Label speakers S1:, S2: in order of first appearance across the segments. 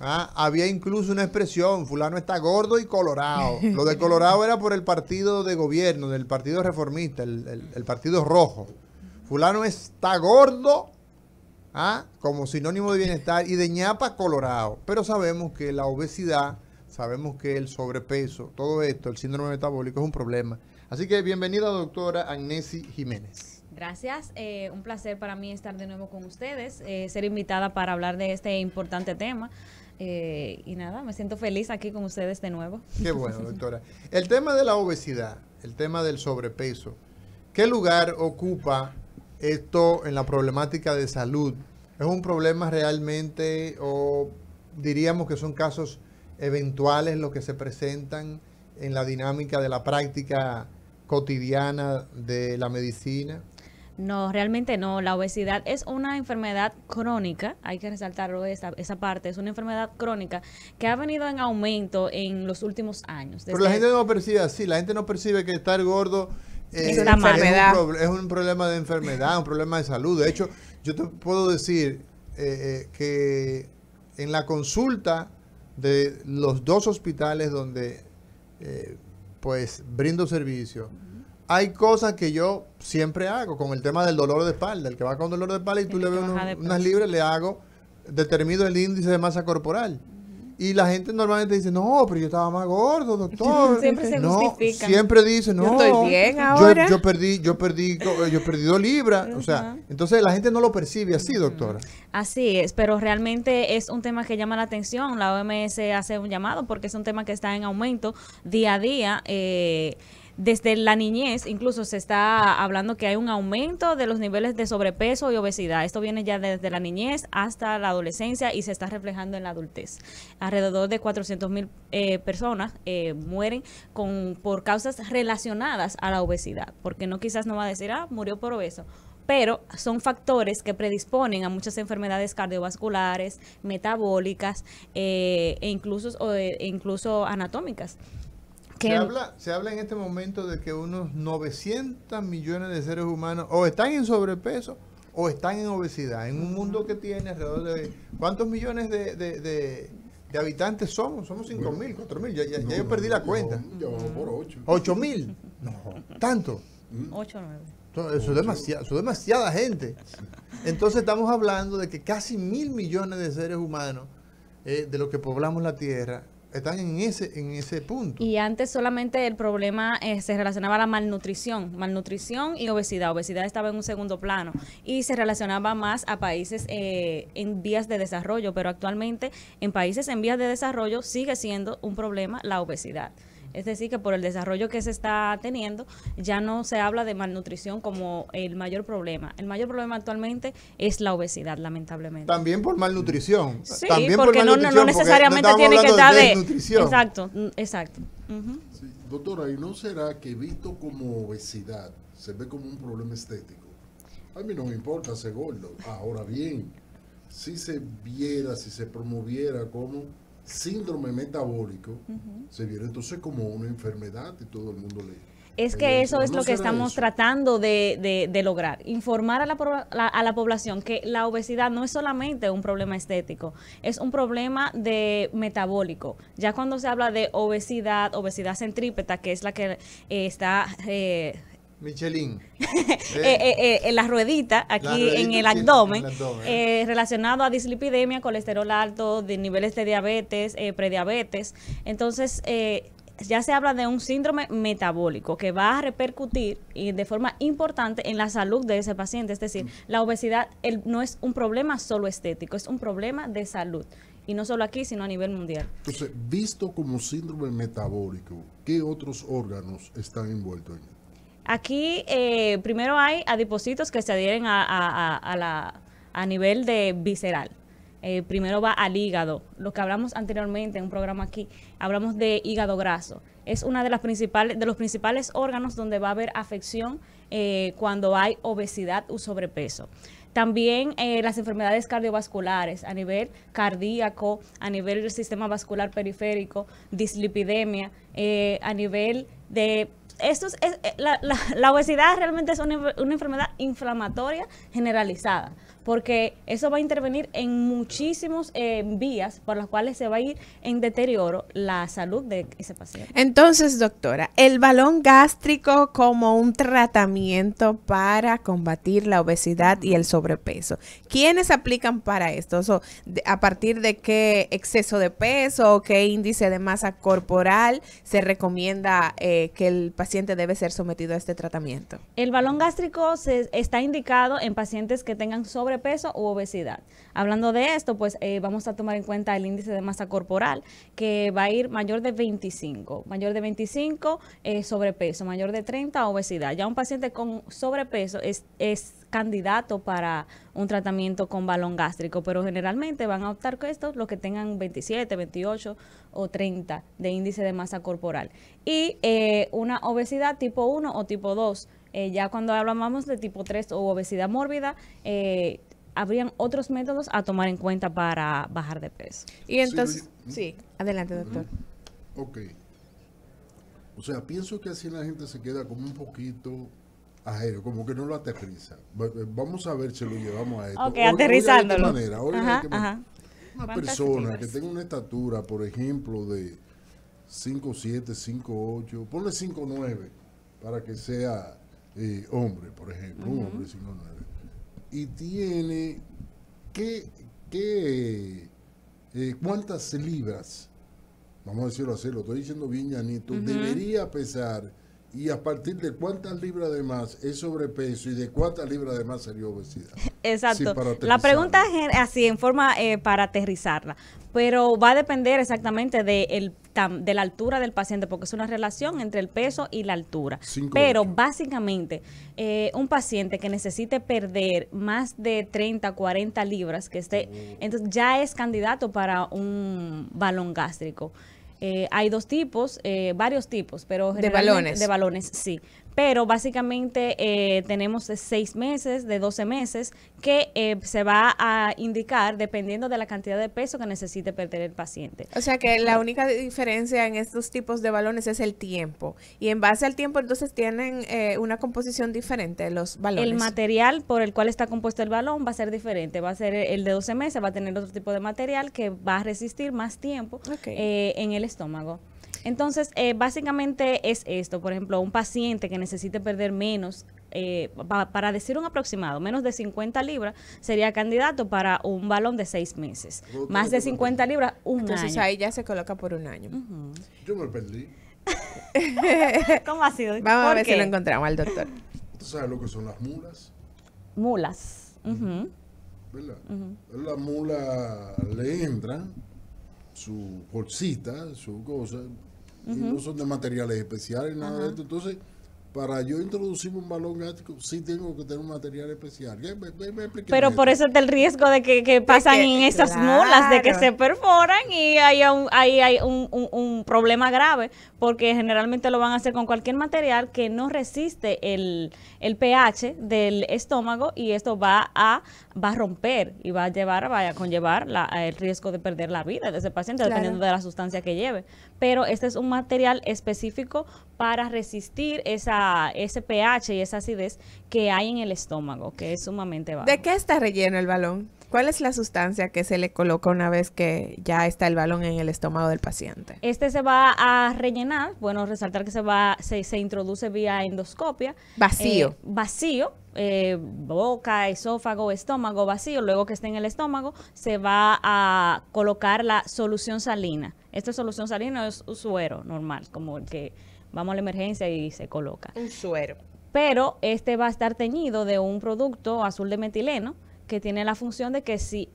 S1: Ah, había incluso una expresión, fulano está gordo y colorado. Lo de colorado era por el partido de gobierno, del partido reformista, el, partido rojo. Fulano está gordo ah, como sinónimo de bienestar y de ñapa colorado. Pero sabemos que la obesidad, sabemos que el sobrepeso, todo esto, el síndrome metabólico es un problema. Así que bienvenida doctora Agnesi Jiménez.
S2: Gracias, eh, un placer para mí estar de nuevo con ustedes, eh, ser invitada para hablar de este importante tema eh, y nada, me siento feliz aquí con ustedes de nuevo. Qué bueno,
S1: doctora. El tema de la obesidad, el tema del sobrepeso, ¿qué lugar ocupa esto en la problemática de salud? ¿Es un problema realmente o diríamos que son casos eventuales los que se presentan en la dinámica de la práctica cotidiana de la medicina?
S2: No, realmente no. La obesidad es una enfermedad crónica, hay que resaltarlo esa, parte, es una enfermedad crónica que ha venido en aumento en los últimos años. Pero la gente
S1: no percibe así, la gente no percibe que estar gordo es, un es, un problema de enfermedad, un problema de salud. De hecho, yo te puedo decir eh, eh, que en la consulta de los dos hospitales donde eh, pues brindo servicio, hay cosas que yo siempre hago con el tema del dolor de espalda. El que va con dolor de espalda y tú le ves unas libras, le hago, determinado el índice de masa corporal. Y la gente normalmente dice, no, pero yo estaba más gordo, doctor. Siempre se justifica. Siempre dice, no. Yo estoy bien ahora. Yo, perdí, yo perdí, yo perdí dos libras. O sea, entonces la gente no lo percibe así, doctora.
S2: Así es, pero realmente es un tema que llama la atención. La OMS hace un llamado porque es un tema que está en aumento día a día. Eh, desde la niñez incluso se está hablando que hay un aumento de los niveles de sobrepeso y obesidad. Esto viene ya desde la niñez hasta la adolescencia y se está reflejando en la adultez. Alrededor de 400 mil eh, personas eh, mueren con, por causas relacionadas a la obesidad, porque no quizás no va a decir, ah, murió por obeso pero son factores que predisponen a muchas enfermedades cardiovasculares, metabólicas eh, e incluso, o, e incluso anatómicas.
S1: Se habla, en este momento de que unos 900 millones de seres humanos o están en sobrepeso o están en obesidad, en un mundo que tiene alrededor de... ¿Cuántos millones de, habitantes somos? Somos 5 mil, 4 mil, ya, yo perdí la cuenta.
S3: Yo, por
S1: 8. mil, no, tanto.
S2: 8 mm.
S1: o es, demasiada, gente. Entonces estamos hablando de que casi mil millones de seres humanos eh, de los que poblamos la Tierra están en ese, en ese punto.
S2: Y antes solamente el problema eh, se relacionaba a la malnutrición, malnutrición y obesidad. Obesidad estaba en un segundo plano y se relacionaba más a países eh, en vías de desarrollo, pero actualmente en países en vías de desarrollo sigue siendo un problema la obesidad. Es decir, que por el desarrollo que se está teniendo, ya no se habla de malnutrición como el mayor problema. El mayor problema actualmente es la obesidad, lamentablemente. También por malnutrición. Sí, También porque por malnutrición, no, necesariamente tiene que estar de... Exacto, mm, exacto. doctora,
S3: ¿y no será que visto como obesidad se ve como un problema estético? A mí no me importa ser gordo. Ahora bien, si se viera, si se promoviera como síndrome metabólico, se viene entonces como una enfermedad y todo el mundo le...
S2: Es que eso es lo que estamos tratando de, lograr, informar a la, población que la obesidad no es solamente un problema estético, es un problema de metabólico. Ya cuando se habla de obesidad, obesidad centrípeta, que es la que eh, está eh,
S1: Michelin. Eh. eh,
S2: eh la ruedita aquí en, el abdomen, eh, relacionado a dislipidemia, colesterol alto, niveles de diabetes, prediabetes. Entonces, ya se habla de un síndrome metabólico que va a repercutir de forma importante en la salud de ese paciente. Es decir, mm. la obesidad no es un problema solo estético, es un problema de salud. Y no solo aquí, sino a nivel mundial.
S3: Entonces, visto como síndrome metabólico, ¿qué otros órganos están envueltos en
S2: Aquí eh, primero hay adipositos que se adhieren a, nivel de visceral. Eh, primero va al hígado, lo que hablamos anteriormente en un programa aquí, hablamos de hígado graso. Es uno de, las principales, de los principales órganos donde va a haber afección eh, cuando hay obesidad u sobrepeso. También las enfermedades cardiovasculares a nivel cardíaco, a nivel del sistema vascular periférico, dislipidemia, a nivel de eh, la, obesidad realmente es una enfermedad inflamatoria generalizada porque eso va a intervenir en muchísimas eh, vías por las cuales se va a ir en deterioro la salud de ese paciente.
S4: Entonces, doctora, el balón gástrico como un tratamiento para combatir la obesidad y el sobrepeso. ¿Quiénes aplican para esto? ¿A partir de qué exceso de peso o qué índice de masa corporal se recomienda eh, que el paciente debe ser sometido a este tratamiento?
S2: El balón gástrico se está indicado en pacientes que tengan sobre peso u obesidad. Hablando de esto, pues eh, vamos a tomar en cuenta el índice de masa corporal, que va a ir mayor de 25, mayor de 25 eh, sobrepeso, mayor de 30 obesidad. Ya un paciente con sobrepeso es, es candidato para un tratamiento con balón gástrico, pero generalmente van a optar con estos los que tengan 27, 28 o 30 de índice de masa corporal. Y eh, una obesidad tipo 1 o tipo 2. ya cuando hablamos de tipo 3 o obesidad mórbida, habrían otros métodos a tomar en cuenta para bajar de peso. Y entonces, sí, adelante doctor.
S3: Ok. O sea, pienso que así la gente se queda como un poquito ajero, como que no lo aterriza. Vamos a ver si lo llevamos a esto. Ok, aterrizándolo. de manera, ajá, manera.
S2: Una persona que
S3: tenga una estatura, por ejemplo, de 5'7", 5'8", ponle 5'9", para que sea eh, hombre, por ejemplo, un hombre 5'9" y tiene qué qué eh, cuántas libras, vamos a decirlo así, lo estoy diciendo bien llanito, debería pesar y a partir de cuántas libras de más es sobrepeso y de cuántas libras de más sería obesidad.
S2: Exacto. la pregunta es así, en forma eh, para aterrizarla, pero va a depender exactamente del de de la altura del paciente, porque es una relación entre el peso y la altura. Pero básicamente, eh, un paciente que necesite perder más de 30, 40 libras, que esté, entonces ya es candidato para un balón gástrico. Eh, hay dos tipos, eh, varios tipos, pero de balones. De balones, sí pero básicamente eh, tenemos seis meses, de 12 meses, que eh, se va a indicar dependiendo de la cantidad de peso que necesite perder el paciente. O sea que la
S4: única diferencia en estos tipos de balones es el tiempo. Y en
S2: base al tiempo entonces tienen eh, una composición diferente los balones. El material por el cual está compuesto el balón va a ser diferente. Va a ser el de 12 meses, va a tener otro tipo de material que va a resistir más tiempo en el estómago. Entonces, eh, básicamente es esto, por ejemplo, un paciente que necesite perder menos eh, para decir un aproximado, menos de 50 libras sería candidato para un balón de seis meses. Más de 50 libras, un año. Entonces ahí ya se coloca por un año.
S3: Yo me perdí.
S2: ¿Cómo ha sido? Vamos a ver si lo encontramos al doctor.
S3: ¿Tú sabes lo que son las mulas?
S2: Mulas.
S3: La mula ¿Verdad? le entran su bolsita, su cosa, y no son de materiales especiales, nada de esto. Entonces, para yo introducir un balón gástrico, sí tengo que tener un material especial.
S2: Pero por eso está el riesgo de que, que pasan en eh, esas mulas, de que se perforan y hay ahí hay un, problema grave, porque generalmente lo van a hacer con cualquier material que no resiste el, pH del estómago y esto va a, va a romper y va a llevar, va a conllevar el riesgo de perder la vida de ese paciente, dependiendo de la sustancia que lleve. Pero este es un material específico para resistir esa, ese pH y esa acidez que hay en el estómago, que es sumamente bajo. ¿De
S4: qué está relleno el balón? ¿Cuál es la sustancia que se le coloca una vez que ya está el balón en el estómago del paciente?
S2: Este se va a rellenar, bueno, resaltar que se va, se, introduce vía endoscopia. Vacío. Eh, vacío, eh, boca, esófago, estómago vacío, luego que esté en el estómago, se va a colocar la solución salina. Esta solución salina es un suero normal, como el que vamos a la emergencia y se coloca. Un suero. Pero este va a estar teñido de un producto azul de metileno que tiene la función de que si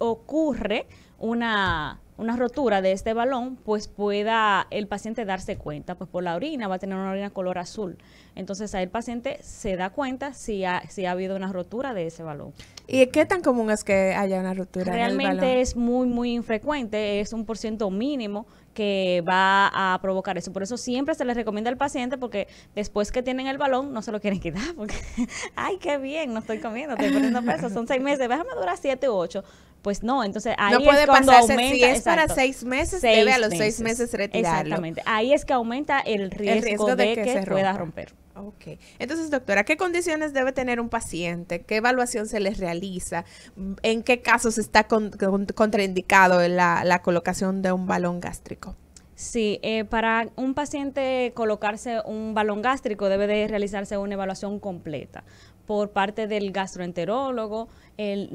S2: ocurre una, una rotura de este balón, pues pueda el paciente darse cuenta, pues por la orina va a tener una orina color azul. Entonces el paciente se da cuenta si ha, si ha habido una rotura de ese balón.
S4: ¿Y qué tan común es que haya una
S2: rotura? Realmente en el es muy, muy infrecuente, es un por ciento mínimo que va a provocar eso. Por eso siempre se les recomienda al paciente porque después que tienen el balón no se lo quieren quitar porque, ay, qué bien, no estoy comiendo, estoy poniendo peso, son seis meses, déjame durar siete u ocho. Pues no, entonces ahí no puede es cuando pasarse, aumenta. Si es para seis meses, debe a los seis meses retirarlo. Exactamente, ahí es que aumenta el riesgo, de, que, que se pueda romper. Ok.
S4: Entonces, doctora, ¿qué condiciones debe tener un paciente? ¿Qué evaluación se les realiza? ¿En qué casos está contraindicado la colocación de un balón gástrico?
S2: Sí, eh, para un paciente colocarse un balón gástrico debe de realizarse una evaluación completa por parte del gastroenterólogo, el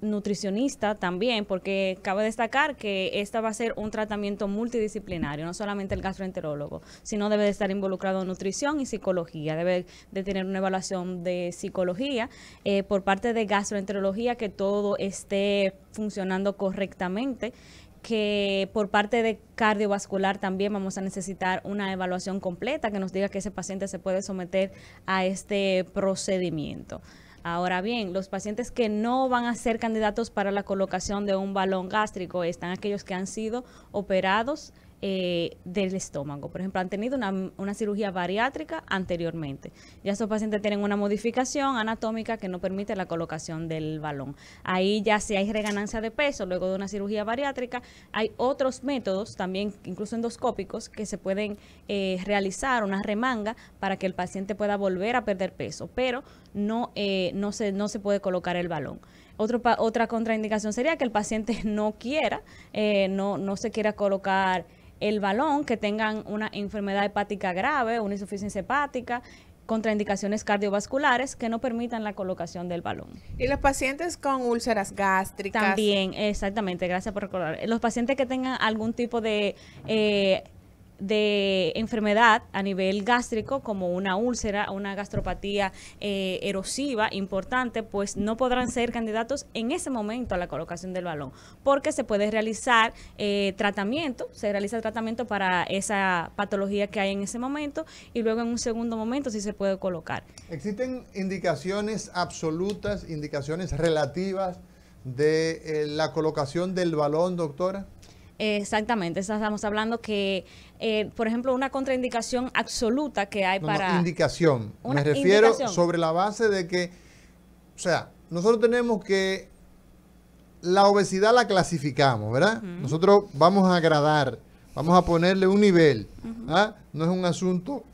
S2: nutricionista también, porque cabe destacar que esta va a ser un tratamiento multidisciplinario, no solamente el gastroenterólogo, sino debe de estar involucrado en nutrición y psicología, debe de tener una evaluación de psicología eh, por parte de gastroenterología que todo esté funcionando correctamente que por parte de cardiovascular también vamos a necesitar una evaluación completa que nos diga que ese paciente se puede someter a este procedimiento. Ahora bien, los pacientes que no van a ser candidatos para la colocación de un balón gástrico están aquellos que han sido operados eh, del estómago. Por ejemplo, han tenido una, cirugía bariátrica anteriormente. Ya esos pacientes tienen una modificación anatómica que no permite la colocación del balón. Ahí ya si hay reganancia de peso luego de una cirugía bariátrica, hay otros métodos también, incluso endoscópicos, que se pueden eh, realizar una remanga para que el paciente pueda volver a perder peso, pero no, eh, no, se, no se puede colocar el balón. otra contraindicación sería que el paciente no quiera, no, no se quiera colocar el balón, que tengan una enfermedad hepática grave, una insuficiencia hepática, contraindicaciones cardiovasculares que no permitan la colocación del balón. ¿Y los pacientes con úlceras gástricas? También, exactamente, gracias por recordar. Los pacientes que tengan algún tipo de eh, de enfermedad a nivel gástrico, como una úlcera, o una gastropatía eh, erosiva importante, pues no podrán ser candidatos en ese momento a la colocación del balón, porque se puede realizar eh, tratamiento, se realiza tratamiento para esa patología que hay en ese momento y luego en un segundo momento sí se puede colocar.
S1: ¿Existen indicaciones absolutas, indicaciones relativas de eh, la colocación del balón, doctora?
S2: Exactamente, estamos hablando que, eh, por ejemplo, una contraindicación absoluta que hay para... No,
S1: indicación, me refiero sobre la base de que, o sea, nosotros tenemos que, la obesidad la clasificamos, ¿verdad? Nosotros vamos a agradar, vamos a ponerle un nivel, ¿ah? No es un asunto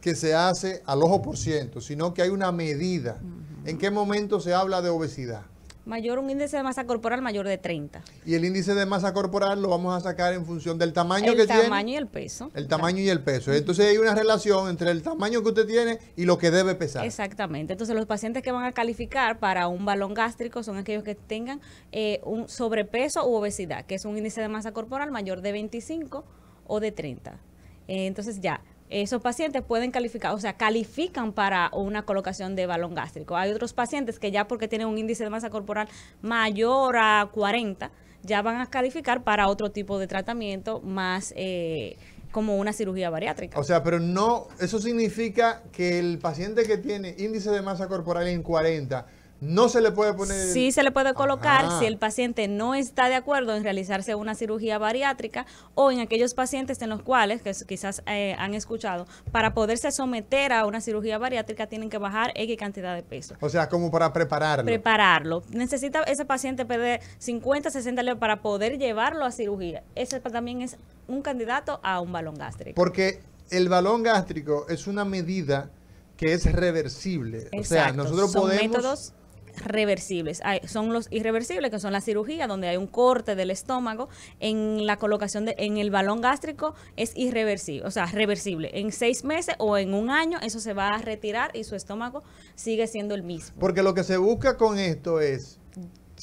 S1: que se hace al ojo por ciento, sino que hay una medida. ¿En qué momento se habla de obesidad?
S2: mayor, un índice de masa corporal mayor de 30.
S1: Y el índice de masa corporal lo vamos a sacar en función del tamaño que tiene. El tamaño
S2: y el peso. El tamaño
S1: y el peso. Entonces hay una relación entre el tamaño que usted tiene y lo que debe pesar.
S2: Exactamente. Entonces los pacientes que van a calificar para un balón gástrico son aquellos que tengan eh, un sobrepeso u obesidad, que es un índice de masa corporal mayor de 25 o de 30. Eh, entonces ya, esos pacientes pueden calificar, o sea, califican para una colocación de balón gástrico. Hay otros pacientes que ya porque tienen un índice de masa corporal mayor a 40, ya van a calificar para otro tipo de tratamiento más eh, como una cirugía bariátrica.
S1: O sea, pero no, eso significa que el paciente que tiene índice de masa corporal en 40 no se le puede poner. Sí, se
S2: le puede colocar si el paciente no está de acuerdo en realizarse una cirugía bariátrica o en aquellos pacientes en los cuales, que quizás eh, han escuchado, para poderse someter a una cirugía bariátrica tienen que bajar X cantidad de peso.
S1: O sea, como para prepararlo.
S2: Prepararlo. Necesita ese paciente perder 50, 60 libras para poder llevarlo a cirugía. Ese también es un candidato a un balón gástrico.
S1: Porque el balón gástrico es una medida que es reversible. O sea, nosotros podemos
S2: reversibles. son los irreversibles, que son la cirugía, donde hay un corte del estómago. En la colocación de, en el balón gástrico es irreversible, o sea, reversible. En seis meses o en un año eso se va a retirar y su estómago sigue siendo el mismo. Porque
S1: lo que se busca con esto es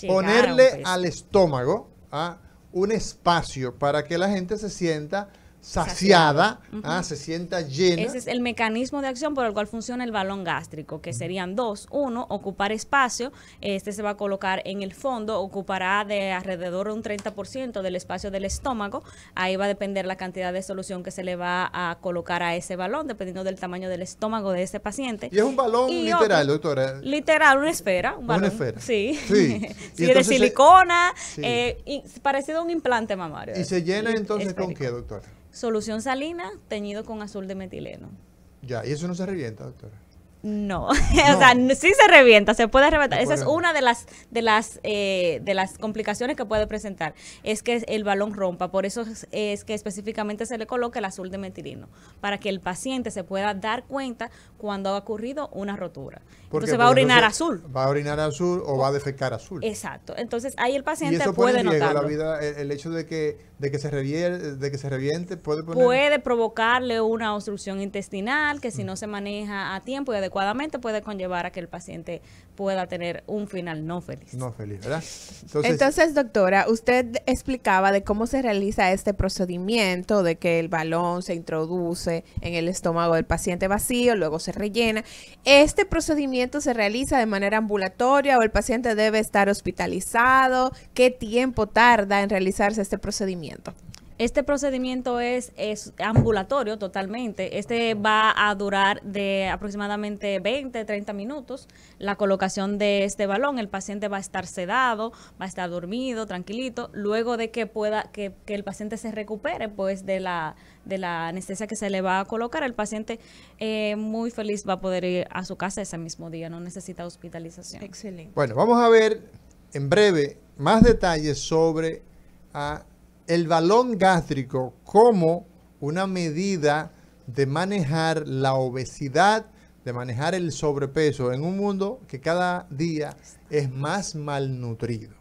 S2: ponerle
S1: al estómago ¿ah? un espacio para que la gente se sienta saciada, ah, se sienta llena. Ese es
S2: el mecanismo de acción por el cual funciona el balón gástrico, que serían dos. Uno, ocupar espacio. Este se va a colocar en el fondo, ocupará de alrededor de un 30% del espacio del estómago. Ahí va a depender la cantidad de solución que se le va a colocar a ese balón, dependiendo del tamaño del estómago de ese paciente. Y es un balón literal, doctora. Literal, una esfera. Una esfera. Sí. sí. de silicona, eh, parecido a un implante mamario. ¿Y se llena entonces con qué, doctora? Solución salina teñido con azul de metileno.
S1: Ya, ¿y eso no se revienta, doctora? No. o sea,
S2: sí se revienta, se puede reventar. Esa es una de las de las eh, de las complicaciones que puede presentar, es que el balón rompa, por eso es, que específicamente se le coloca el azul de metilino, para que el paciente se pueda dar cuenta cuando ha ocurrido una rotura. entonces va a orinar azul.
S1: Va a orinar azul o va a defecar azul.
S2: Exacto. Entonces ahí el paciente ¿Y eso puede, notar.
S1: la el, hecho de que de que se de que se reviente puede puede
S2: provocarle una obstrucción intestinal que si no se maneja a tiempo y adecuadamente adecuadamente puede conllevar a que el paciente pueda tener un final no feliz.
S1: No feliz, ¿verdad? Entonces, Entonces
S4: doctora, usted explicaba de cómo se realiza este procedimiento, de que el balón se introduce en el estómago del paciente vacío, luego se rellena. ¿Este procedimiento se realiza de manera ambulatoria o el paciente debe estar hospitalizado? ¿Qué tiempo tarda en realizarse este
S2: procedimiento? Este procedimiento es, ambulatorio totalmente. Este va a durar de aproximadamente 20, 30 minutos la colocación de este balón. El paciente va a estar sedado, va a estar dormido, tranquilito, luego de que pueda, que, el paciente se recupere pues de la, de la anestesia que se le va a colocar, el paciente eh, muy feliz va a poder ir a su casa ese mismo día, no necesita hospitalización. Excelente.
S1: Bueno, vamos a ver en breve más detalles sobre a el balón gástrico como una medida de manejar la obesidad, de manejar el sobrepeso en un mundo que cada día es más malnutrido.